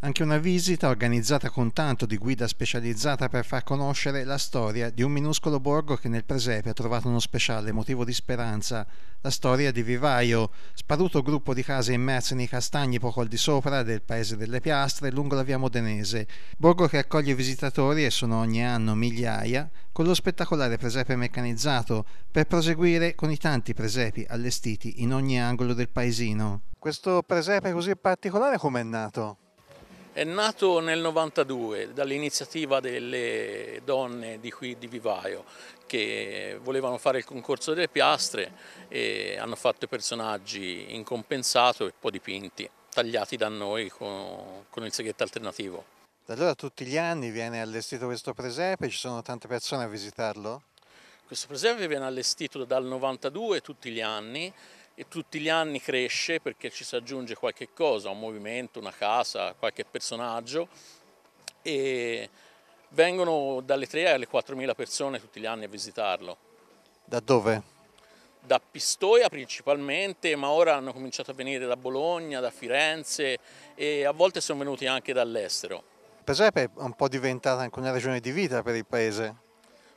Anche una visita organizzata con tanto di guida specializzata per far conoscere la storia di un minuscolo borgo che nel presepe ha trovato uno speciale motivo di speranza, la storia di Vivaio, sparuto gruppo di case immerse nei castagni poco al di sopra del paese delle piastre lungo la via modenese, borgo che accoglie visitatori e sono ogni anno migliaia, con lo spettacolare presepe meccanizzato, per proseguire con i tanti presepi allestiti in ogni angolo del paesino. Questo presepe così particolare com'è nato? È nato nel 92 dall'iniziativa delle donne di qui di Vivaio che volevano fare il concorso delle piastre e hanno fatto i personaggi in compensato e poi dipinti, tagliati da noi con, con il seghetto alternativo. Da allora tutti gli anni viene allestito questo presepe, ci sono tante persone a visitarlo? Questo presepe viene allestito dal 92 tutti gli anni e tutti gli anni cresce perché ci si aggiunge qualche cosa, un movimento, una casa, qualche personaggio e vengono dalle 3 alle 4.000 persone tutti gli anni a visitarlo. Da dove? Da Pistoia principalmente, ma ora hanno cominciato a venire da Bologna, da Firenze e a volte sono venuti anche dall'estero. Presepe è un po' diventata anche una regione di vita per il paese.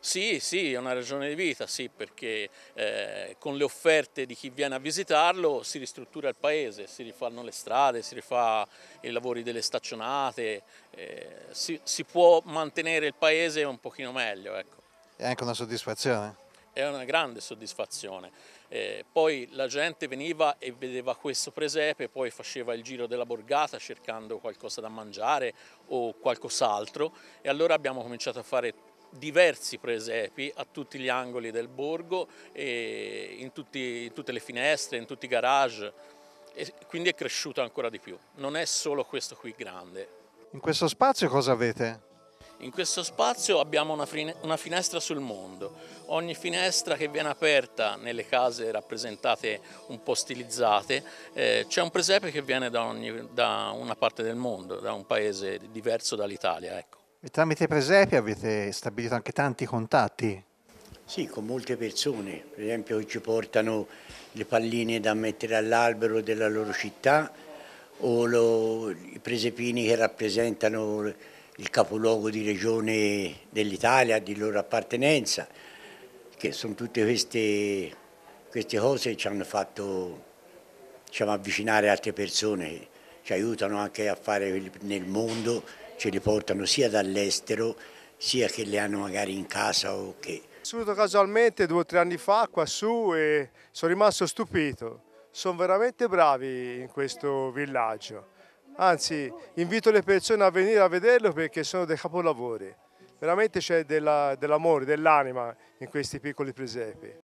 Sì, sì, è una ragione di vita, sì, perché eh, con le offerte di chi viene a visitarlo si ristruttura il paese, si rifanno le strade, si rifà i lavori delle staccionate, eh, si, si, può mantenere il paese un pochino meglio. Ecco. È anche una soddisfazione? È una grande soddisfazione. Eh, poi la gente veniva e vedeva questo presepe, poi faceva il giro della borgata cercando qualcosa da mangiare o qualcos'altro e allora abbiamo cominciato a fare diversi presepi a tutti gli angoli del borgo, in, tutti, in tutte le finestre, in tutti i garage, e quindi è cresciuto ancora di più. Non è solo questo qui grande. In questo spazio cosa avete? In questo spazio abbiamo una, finestra sul mondo. Ogni finestra che viene aperta nelle case rappresentate un po' stilizzate, eh, c'è un presepe che viene da, ogni, da, una parte del mondo, da un paese diverso dall'Italia. Ecco. E tramite Presepi avete stabilito anche tanti contatti? Sì, con molte persone, per esempio che ci portano le palline da mettere all'albero della loro città o lo, i presepini che rappresentano il capoluogo di regione dell'Italia, di loro appartenenza, che sono tutte queste, queste cose che ci hanno fatto diciamo, avvicinare altre persone, ci aiutano anche a fare nel mondo ce li portano sia dall'estero sia che le hanno magari in casa o che... Sono venuto casualmente due o tre anni fa qua su e sono rimasto stupito. Sono veramente bravi in questo villaggio. Anzi, invito le persone a venire a vederlo perché sono dei capolavori. Veramente c'è dell'amore, dell dell'anima in questi piccoli presepi.